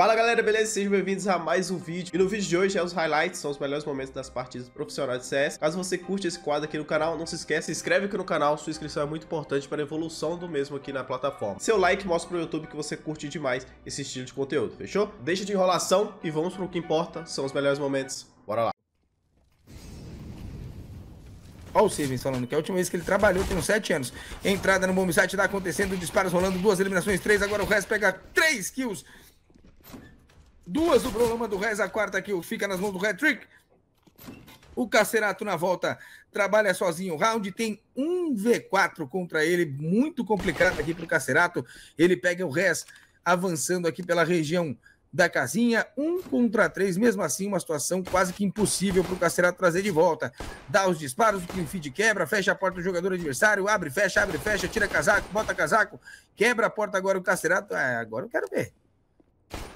Fala galera, beleza? Sejam bem-vindos a mais um vídeo. E no vídeo de hoje é os highlights, são os melhores momentos das partidas profissionais de CS. Caso você curte esse quadro aqui no canal, não se esqueça, se inscreve aqui no canal, sua inscrição é muito importante para a evolução do mesmo aqui na plataforma. Seu like mostra para o YouTube que você curte demais esse estilo de conteúdo, fechou? Deixa de enrolação e vamos para o que importa, são os melhores momentos. Bora lá. Olha o Stevens falando que é a última vez que ele trabalhou tem uns 7 anos. Entrada no bomb site, tá acontecendo, disparos rolando, duas eliminações, três. Agora o resto pega três kills. Duas do programa do Rez, a quarta que fica nas mãos do Hat-Trick. O Cacerato na volta trabalha sozinho. O round tem um V4 contra ele, muito complicado aqui para o Cacerato. Ele pega o Rez avançando aqui pela região da casinha, um contra três, mesmo assim uma situação quase que impossível para o Cacerato trazer de volta. Dá os disparos, o clean feed quebra, fecha a porta do jogador adversário, abre, fecha, abre, fecha, tira casaco, bota casaco, quebra a porta agora o Cacerato. Ah, agora eu quero ver.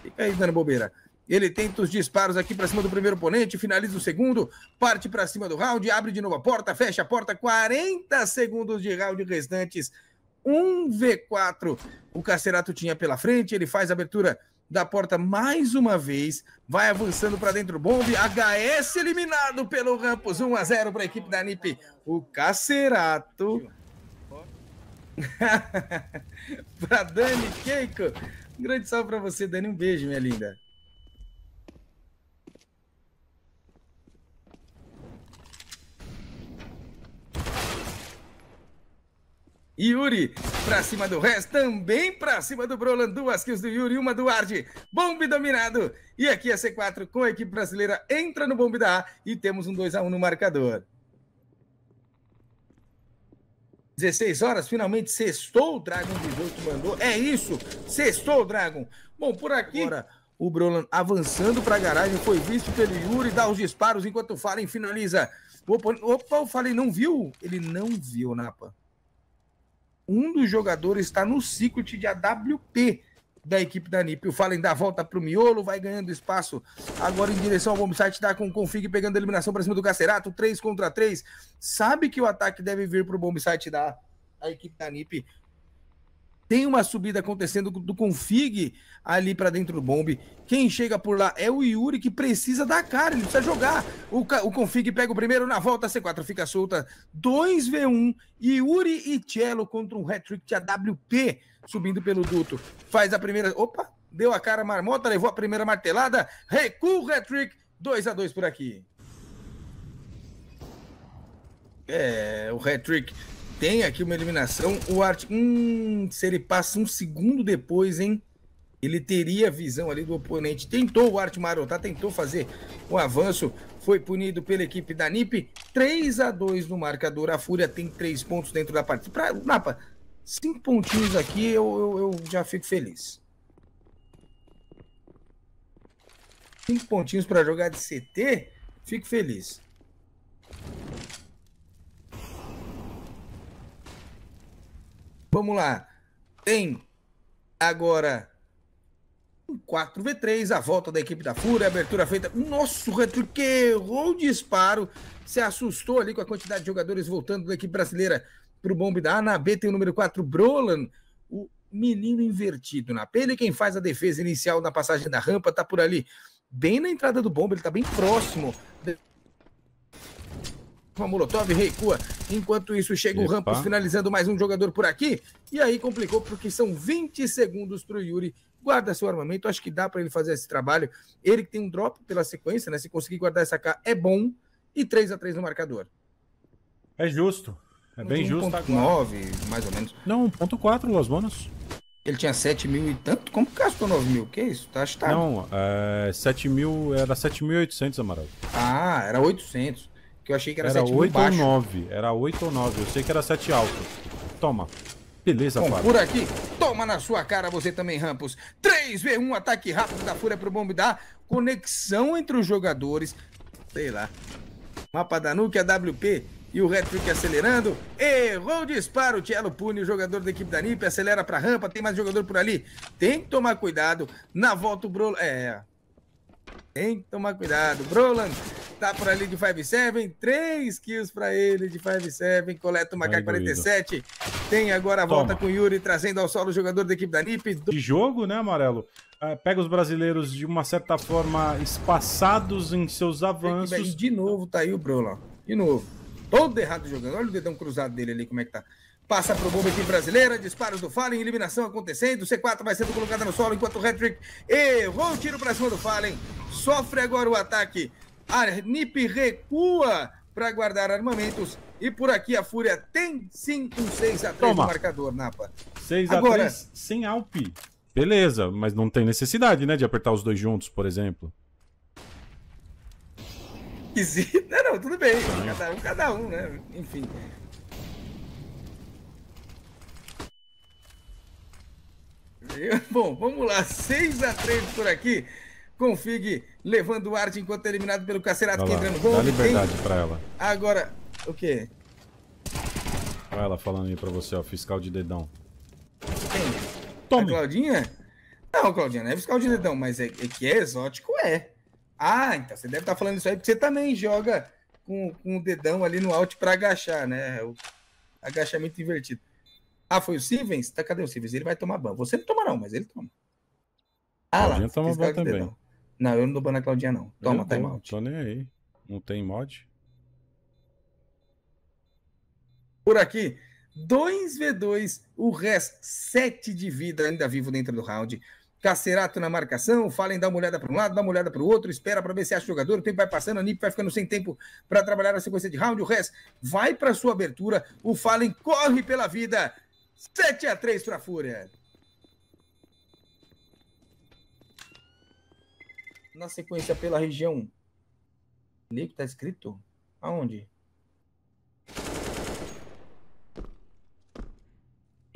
Fica aí dando bobeira. Ele tenta os disparos aqui para cima do primeiro oponente, finaliza o segundo, parte para cima do round, abre de novo a porta, fecha a porta, 40 segundos de round restantes, 1v4. O Cacerato tinha pela frente, ele faz a abertura da porta mais uma vez, vai avançando para dentro do bombe, HS eliminado pelo Rampos, 1 a 0 para a equipe da NIP. O Cacerato para Dani Keiko. Um grande salve para você, Dani. Um beijo, minha linda. Yuri, pra cima do resto, também pra cima do Brolan, duas kills do Yuri, uma do Ardi. bombe dominado, e aqui a C4 com a equipe brasileira entra no bombe da A, e temos um 2x1 no marcador. 16 horas, finalmente sextou o Dragon 18 mandou. É isso, sextou o Dragon. Bom, por aqui. Agora, o Brolan avançando para a garagem, foi visto pelo Yuri, dá os disparos enquanto o Fallen finaliza. Opa, opa, o Fallen não viu? Ele não viu, Napa. Um dos jogadores está no secret de AWP da equipe da NIP. O Fallen dá a volta pro miolo, vai ganhando espaço agora em direção ao bombsite, tá com o Config pegando a eliminação pra cima do Cacerato, 3 contra 3. Sabe que o ataque deve vir pro bombsite da equipe da NIP tem uma subida acontecendo do config ali para dentro do bombe. Quem chega por lá é o Yuri, que precisa dar cara, ele precisa jogar. O, o config pega o primeiro na volta, C4 fica solta. 2v1, Yuri e Cello contra um hat-trick de AWP subindo pelo duto. Faz a primeira... Opa, deu a cara a marmota, levou a primeira martelada. Recua o hat-trick, 2x2 por aqui. É, o hat-trick tem aqui uma eliminação. O Art. Hum, se ele passa um segundo depois, hein? Ele teria visão ali do oponente. Tentou o Art marotar, tentou fazer o um avanço. Foi punido pela equipe da NIP. 3 a 2 no marcador. A Fúria tem três pontos dentro da partida. Pra, Napa, cinco pontinhos aqui, eu, eu, eu já fico feliz. Cinco pontinhos para jogar de CT, fico feliz. Vamos lá. Tem agora um 4v3, a volta da equipe da FURA, abertura feita. Nossa, o Retro que errou o disparo. Se assustou ali com a quantidade de jogadores voltando da equipe brasileira para o bombe da A. Na B tem o número 4, Brolan, o menino invertido na P. Ele quem faz a defesa inicial na passagem da rampa, tá por ali, bem na entrada do bombe, ele está bem próximo uma molotov, recua. Enquanto isso, chega Epa. o Rampos finalizando mais um jogador por aqui. E aí complicou, porque são 20 segundos para o Yuri. Guarda seu armamento, acho que dá para ele fazer esse trabalho. Ele que tem um drop pela sequência, né? Se conseguir guardar essa K é bom. E 3 a 3 no marcador. É justo. É bem um justo. 1.9, tá mais ou menos. Não, 1.4, Los Bonos. Ele tinha 7 mil e tanto? Como que gastou 9 mil? Que isso? Tá achado. Não, é, 7 mil, era 7.800, Amaral. Ah, era 800. Que eu achei que era, era 7 8 baixo. ou 9. Era 8 ou 9. Eu sei que era 7 alto. Toma. Beleza, Bom, Fábio. por aqui. Toma na sua cara você também, Rampos. 3v1, ataque rápido da Fúria pro bombe da conexão entre os jogadores. Sei lá. Mapa da Nuke, a WP e o Redfield acelerando. Errou o disparo. Tielo pune o jogador da equipe da NIP. Acelera pra rampa. Tem mais jogador por ali. Tem que tomar cuidado. Na volta o Brolo... É... Tem que tomar cuidado. Broland Tá por ali de 5-7, 3 kills pra ele de 5-7, coleta o Macaco 47. Tem agora a Toma. volta com o Yuri, trazendo ao solo o jogador da equipe da NIP. De jogo, né, Amarelo? É, pega os brasileiros de uma certa forma espaçados em seus avanços. De novo tá aí o Brola, de novo. Todo errado jogando, olha o dedão cruzado dele ali, como é que tá. Passa pro bomba aqui brasileira, disparos do Fallen, eliminação acontecendo, C4 vai sendo colocada no solo, enquanto o Hattrick errou o tiro pra cima do Fallen. Sofre agora o ataque a NIP recua para guardar armamentos. E por aqui a Fúria tem sim um 6x3 no marcador, Napa. 6x3 Agora... sem Alp. Beleza, mas não tem necessidade, né, de apertar os dois juntos, por exemplo. Esquisito. Não, não, tudo bem. Cada um, cada um, né? Enfim. Bom, vamos lá. 6x3 por aqui. Config levando o Art enquanto é eliminado pelo Cacerato, que entra no gol. Dá liberdade pra ela. Agora, o quê? Olha ela falando aí pra você, ó, fiscal de dedão. Quem? Tome. A Claudinha? Não, Claudinha, não é fiscal de dedão, mas é, é que é exótico, é. Ah, então você deve estar tá falando isso aí, porque você também joga com, com o dedão ali no alt pra agachar, né? O agachamento invertido. Ah, foi o Sivens? Tá, cadê o Sivens? Ele vai tomar ban. Você não toma não, mas ele toma. Ah, lá, toma ban também. Dedão. Não, eu não dou ban na Claudinha, não. Toma, time tá out. Tô nem aí. Não tem mod? Por aqui, 2v2, o resto 7 de vida ainda vivo dentro do round. Cacerato na marcação, Fallen dá uma olhada para um lado, dá uma olhada para o outro, espera para ver se acha o jogador, o tempo vai passando, a NIP vai ficando sem tempo para trabalhar a sequência de round, o resto vai para sua abertura, o Fallen corre pela vida, 7 a 3 para a Fúria. na sequência pela região. que tá escrito? Aonde?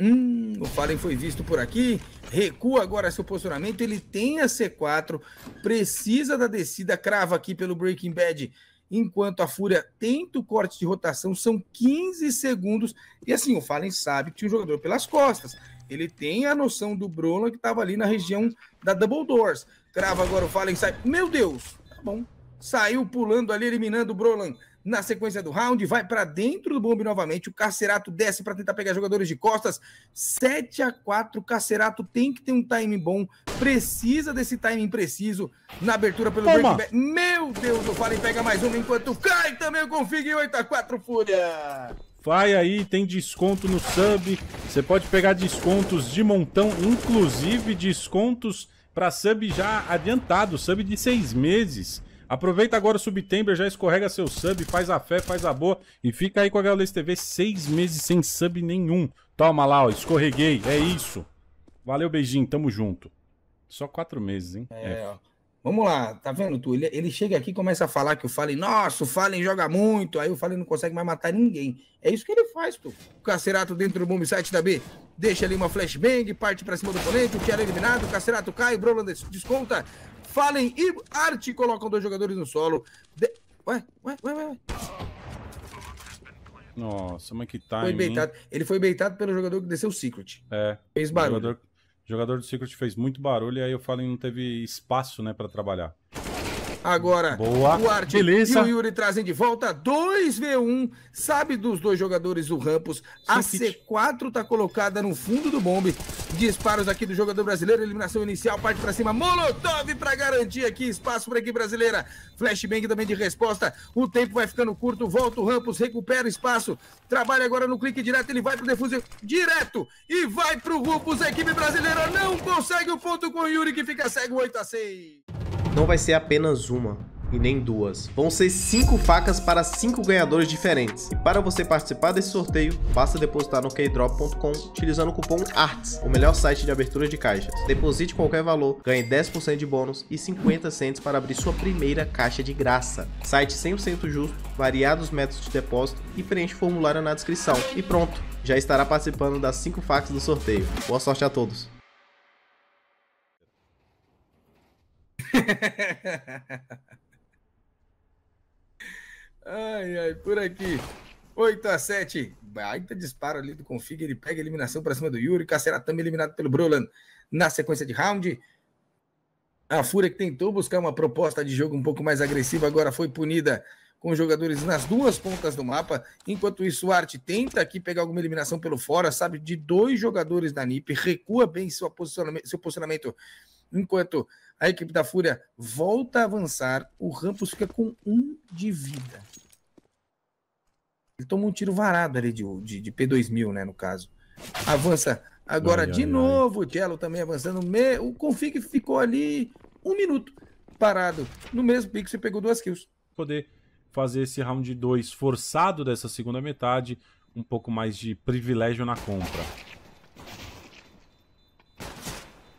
Hum, o Fallen foi visto por aqui. Recua agora seu posicionamento. Ele tem a C4. Precisa da descida. Crava aqui pelo Breaking Bad. Enquanto a Fúria tenta o corte de rotação, são 15 segundos. E assim, o Fallen sabe que tinha um jogador pelas costas. Ele tem a noção do Bruno que estava ali na região da Double Doors. Crava agora o Fallen, sai. Meu Deus! Tá bom. Saiu pulando ali, eliminando o Brolan na sequência do round, vai para dentro do bombe novamente. O Carcerato desce para tentar pegar jogadores de costas. 7 a 4 Carcerato tem que ter um timing bom, precisa desse timing preciso na abertura pelo Toma. breakback. Meu Deus, o Fallen pega mais uma enquanto cai também o Config 8 a 4 Fúria. Vai aí, tem desconto no sub. Você pode pegar descontos de montão, inclusive descontos para sub já adiantado, sub de seis meses. Aproveita agora o Subtember, já escorrega seu sub, faz a fé, faz a boa e fica aí com a Gaules TV seis meses sem sub nenhum. Toma lá, ó, escorreguei, é isso. Valeu, beijinho, tamo junto. Só quatro meses, hein? É, é. Vamos lá, tá vendo, tu? Ele, ele chega aqui e começa a falar que o Fallen, nossa, o Fallen joga muito, aí o Fallen não consegue mais matar ninguém. É isso que ele faz, tu. O Cacerato dentro do boom site da B, deixa ali uma flashbang, parte pra cima do oponente, o Tiara é eliminado, o Cacerato cai, o Broland desconta, Fallen e Arte colocam dois jogadores no solo. De... Ué, ué, ué, ué. Nossa, mas que time, foi Hein? Ele foi beitado pelo jogador que desceu o Secret. É. Fez barulho. O jogador jogador do Secret fez muito barulho e aí eu falei não teve espaço, né, para trabalhar. Agora, Boa. o Art e o Yuri trazem de volta 2v1. Sabe dos dois jogadores do Rampos. A C4 tá colocada no fundo do bombe. Disparos aqui do jogador brasileiro. Eliminação inicial, parte para cima. Molotov para garantir aqui espaço para a equipe brasileira. Flashbang também de resposta. O tempo vai ficando curto. Volta o Rampos, recupera espaço. Trabalha agora no clique direto. Ele vai pro defuse direto e vai pro Rupus. A equipe brasileira não consegue o ponto com o Yuri que fica cego 8 a 6. Não vai ser apenas uma e nem duas. Vão ser cinco facas para cinco ganhadores diferentes. E para você participar desse sorteio, basta depositar no keydrop.com utilizando o cupom ARTS, o melhor site de abertura de caixas. Deposite qualquer valor, ganhe 10% de bônus e 50 centos para abrir sua primeira caixa de graça. Site 100% justo, variados métodos de depósito e preenche o formulário na descrição. E pronto, já estará participando das cinco facas do sorteio. Boa sorte a todos! ai, ai, por aqui. 8 a 7. Baita disparo ali do Config. Ele pega a eliminação para cima do Yuri. também eliminado pelo Brolan na sequência de round. A Fúria que tentou buscar uma proposta de jogo um pouco mais agressiva agora foi punida com jogadores nas duas pontas do mapa. Enquanto isso, o Arte tenta aqui pegar alguma eliminação pelo fora, sabe de dois jogadores da NIP, recua bem seu posicionamento, seu posicionamento enquanto a equipe da Fúria volta a avançar. O Rampus fica com um de vida. Ele toma um tiro varado ali de, de, de P2000, né, no caso. Avança agora ai, de ai, novo. Ai. O Cello também avançando. Me... O Config ficou ali um minuto parado. No mesmo pique, você pegou duas kills. Poder fazer esse round 2 forçado dessa segunda metade. Um pouco mais de privilégio na compra.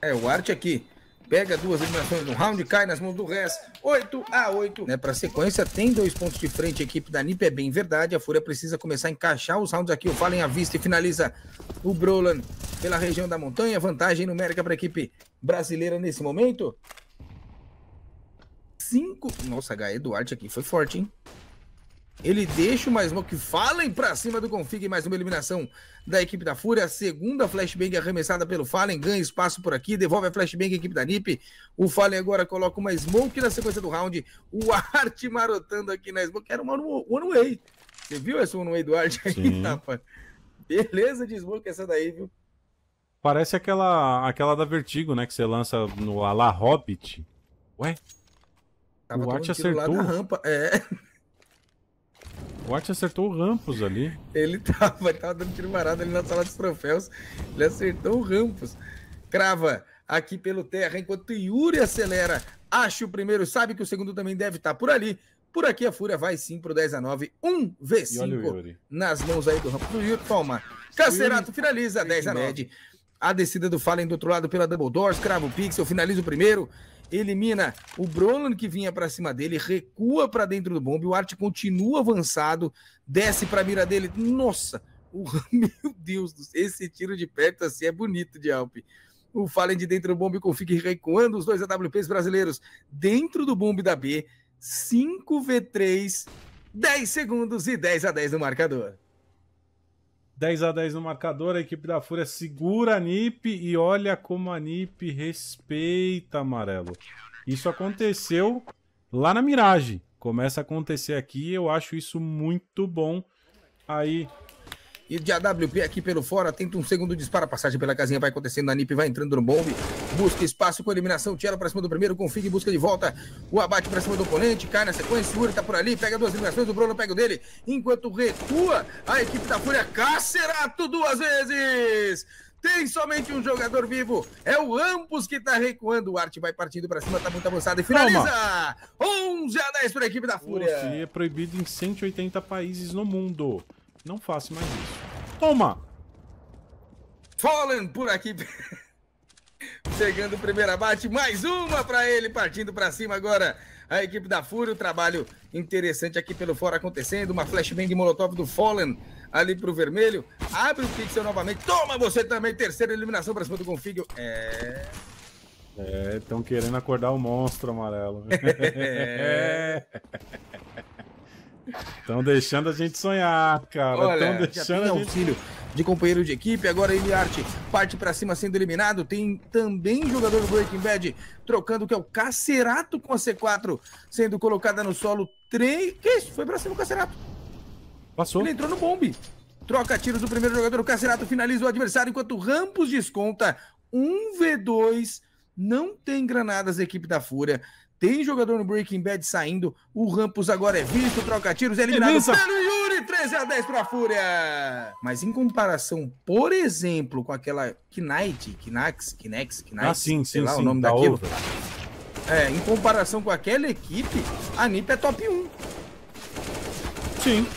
É, o Arte aqui pega duas eliminações no round, cai nas mãos do Rez, 8 a 8. Né, para sequência, tem dois pontos de frente a equipe da NIP, é bem verdade. A Fúria precisa começar a encaixar os rounds aqui. O Fallen à vista e finaliza o Brolan pela região da montanha. Vantagem numérica para equipe brasileira nesse momento. 5. Nossa, HE Duarte aqui foi forte, hein? Ele deixa o mais que Fallen pra cima do Config, mais uma eliminação da equipe da Fúria. Segunda flashbang arremessada pelo Fallen, ganha espaço por aqui, devolve a flashbang à equipe da NIP. O Fallen agora coloca uma smoke na sequência do round. O Art marotando aqui na smoke. Era uma one way. Você viu essa one way do Art? aí, Beleza de smoke essa daí, viu? Parece aquela, aquela da Vertigo, né? Que você lança no Ala Hobbit. Ué? Tava o Art acertou. Lá na rampa. É. O acertou o Rampus ali. Ele tava, ele tava dando tiro varado ali na sala dos troféus. Ele acertou o Rampus. Crava aqui pelo terra, enquanto Yuri acelera. Acha o primeiro, sabe que o segundo também deve estar tá por ali. Por aqui a Fúria vai sim pro 10 a 9. 1 V5 nas mãos aí do Rampus. Yuri toma. Cacerato finaliza 10 a 9. A descida do Fallen do outro lado pela Double Doors, crava o Pixel, finaliza o primeiro elimina o Brolan que vinha para cima dele, recua para dentro do bombe, o Arte continua avançado, desce para a mira dele. Nossa, o, meu Deus, esse tiro de perto assim é bonito de Alpe. O Fallen de dentro do bombe config recuando os dois AWPs brasileiros dentro do bombe da B. 5v3, 10 segundos e 10 a 10 no marcador. 10 a 10 no marcador, a equipe da Fúria segura a NIP e olha como a NIP respeita amarelo. Isso aconteceu lá na Mirage. Começa a acontecer aqui, eu acho isso muito bom. Aí e de AWP aqui pelo fora, tenta um segundo disparo. A passagem pela casinha vai acontecendo na NIP, vai entrando no bombe. Busca espaço com eliminação. Tira para cima do primeiro, config, busca de volta. O abate para cima do oponente, cai na sequência. O Uri tá por ali, pega duas eliminações. O Bruno pega o dele. Enquanto recua, a equipe da Fúria Cacerato duas vezes tem somente um jogador vivo. É o Ambos que tá recuando. O Arte vai partindo para cima, tá muito avançado e finaliza. Toma. 11 a 10 pra equipe da Fúria. Você é proibido em 180 países no mundo. Não faço mais isso. Toma! Fallen por aqui. Chegando o primeiro abate, mais uma para ele, partindo para cima agora. A equipe da Fúria, o trabalho interessante aqui pelo fora acontecendo. Uma flashbang molotov do Fallen ali pro vermelho. Abre o pixel novamente. Toma você também, terceira eliminação para cima do Config. É. É, estão querendo acordar o monstro amarelo. É. Estão deixando a gente sonhar, cara. Estão deixando a gente... auxílio de companheiro de equipe. Agora Iliarte parte para cima sendo eliminado. Tem também jogador do Breaking Bad trocando que é o Cacerato com a C4 sendo colocada no solo. Três. Que isso? Foi para cima o Cacerato. Passou. Ele entrou no bombe. Troca tiros do primeiro jogador. O Cacerato finaliza o adversário enquanto Rampos desconta. 1v2. não tem granadas equipe da Fúria. Tem jogador no Breaking Bad saindo. O Rampus agora é visto, troca tiros, é eliminado Beleza. pelo Yuri. 13 a 10 para a Fúria. Mas em comparação, por exemplo, com aquela Knight, Knax, Knex, Knight, ah, sim, sei sim, lá sim, o nome da daquilo. Outra. É, em comparação com aquela equipe, a NiP é top 1. Sim.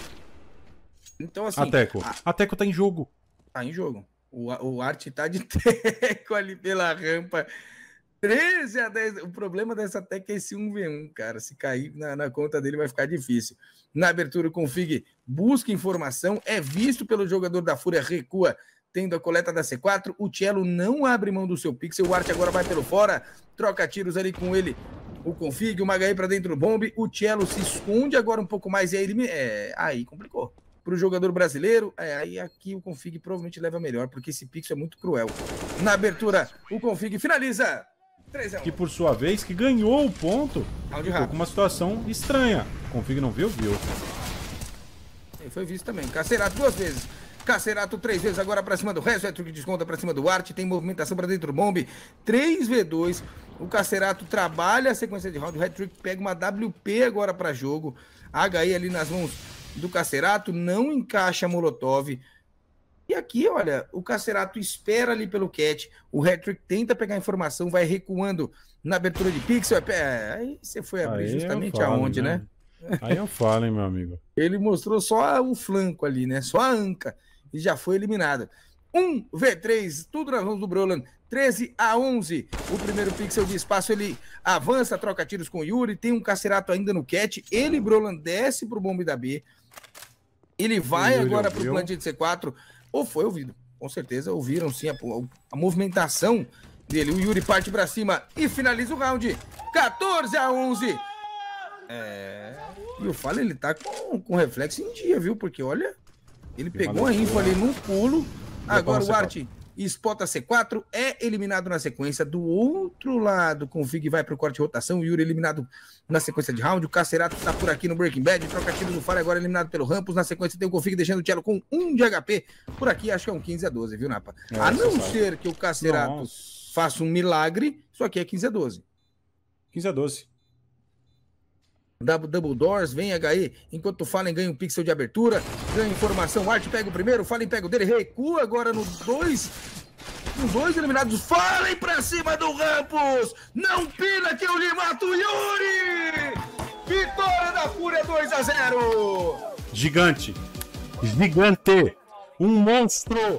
Então, assim. A Teco. A, a Teco tá em jogo. Tá em jogo. O, o Art tá de Teco ali pela rampa. 13 a 10. O problema dessa tech é esse 1v1, cara. Se cair na, na, conta dele vai ficar difícil. Na abertura, o config busca informação, é visto pelo jogador da Fúria, recua, tendo a coleta da C4. O Cello não abre mão do seu pixel. O Arte agora vai pelo fora, troca tiros ali com ele. O config, o Magaí para dentro do bombe. O Cello se esconde agora um pouco mais e aí ele. É, aí complicou para o jogador brasileiro, é, aí aqui o config provavelmente leva melhor, porque esse pixel é muito cruel. Na abertura, o config finaliza é que por sua vez, que ganhou o ponto, ficou com uma situação estranha. Config não viu, viu. foi visto também. Cacerato duas vezes. Cacerato três vezes agora pra cima do resto. É truque desconta pra cima do Arte. Tem movimentação pra dentro do Bombe. 3v2. O Cacerato trabalha a sequência de round. O Red trick pega uma WP agora pra jogo. HI ali nas mãos do Cacerato. Não encaixa Molotov. E aqui, olha, o Cacerato espera ali pelo catch, o Hattrick tenta pegar a informação, vai recuando na abertura de pixel. É, aí você foi abrir aí é justamente falo, aonde, né? né? Aí eu é falo, hein, meu amigo. Ele mostrou só o flanco ali, né? Só a anca e já foi eliminado. 1 V3, tudo nas mãos do Broland. 13 a 11. O primeiro pixel de espaço ele avança, troca tiros com o Yuri. Tem um Cacerato ainda no catch. Ele, Broland, desce pro bombe da B. Ele vai agora para o plantio de C4, ou foi ouvido. Com certeza ouviram sim a, a movimentação dele. O Yuri parte para cima e finaliza o round. 14 a 11. É. E o Fala, ele tá com, com reflexo em dia, viu? Porque olha, ele pegou a info ali num pulo. É Agora o Arte e espota C4, é eliminado na sequência. Do outro lado, Config vai para o corte de rotação, o Yuri eliminado na sequência de round, o Cacerato está por aqui no Breaking Bad, troca tiro no Fire, agora eliminado pelo Rampos, na sequência tem o Config deixando o Cello com 1 um de HP, por aqui acho que é um 15 a 12, viu Napa? É, a não sabe. ser que o Cacerato Nossa. faça um milagre, isso aqui é 15 a 12. 15 a 12 da Double Doors, vem HE, enquanto fala em ganha um pixel de abertura, ganha informação, Arte pega o primeiro, Fallen pega o dele, recua agora no dois os dois eliminados, Fallen pra cima do Rampos, não pira que eu lhe mato Yuri, vitória da Fúria 2 a 0 Gigante, gigante, um monstro,